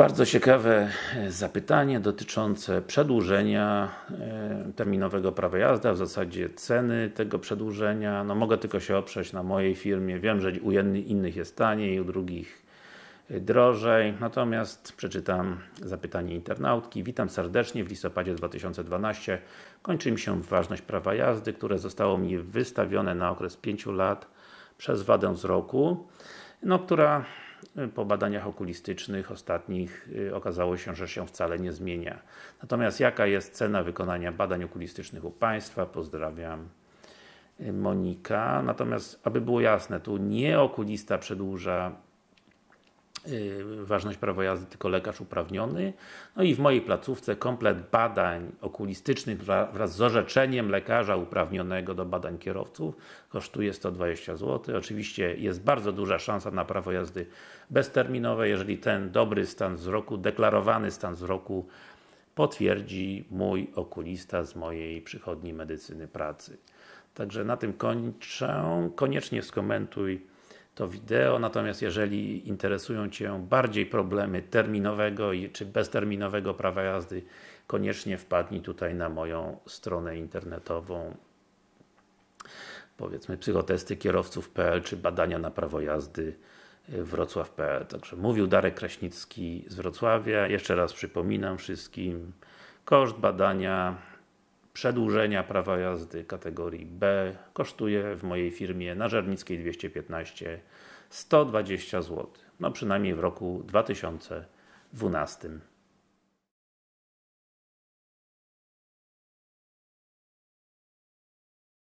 Bardzo ciekawe e, zapytanie dotyczące przedłużenia e, terminowego prawa jazdy, w zasadzie ceny tego przedłużenia. No mogę tylko się oprzeć na mojej firmie. Wiem, że u innych jest taniej, u drugich e, drożej. Natomiast przeczytam zapytanie internautki. Witam serdecznie. W listopadzie 2012 kończy mi się ważność prawa jazdy, które zostało mi wystawione na okres 5 lat przez wadę z roku, no, która po badaniach okulistycznych ostatnich y, okazało się, że się wcale nie zmienia. Natomiast jaka jest cena wykonania badań okulistycznych u Państwa? Pozdrawiam. Y, Monika. Natomiast, aby było jasne, tu nie okulista przedłuża Y, ważność prawa jazdy tylko lekarz uprawniony. No i w mojej placówce komplet badań okulistycznych wraz z orzeczeniem lekarza uprawnionego do badań kierowców kosztuje 120 zł. Oczywiście jest bardzo duża szansa na prawo jazdy bezterminowe, jeżeli ten dobry stan wzroku, deklarowany stan wzroku potwierdzi mój okulista z mojej przychodni medycyny pracy. Także na tym kończę. Koniecznie skomentuj to wideo, natomiast jeżeli interesują Cię bardziej problemy terminowego czy bezterminowego prawa jazdy, koniecznie wpadnij tutaj na moją stronę internetową powiedzmy psychotesty kierowców.pl czy badania na prawo jazdy y, wrocław.pl. Także mówił Darek Kraśnicki z Wrocławia. Jeszcze raz przypominam wszystkim, koszt badania przedłużenia prawa jazdy kategorii B kosztuje w mojej firmie na Żernickiej 215 120 zł. No przynajmniej w roku 2012.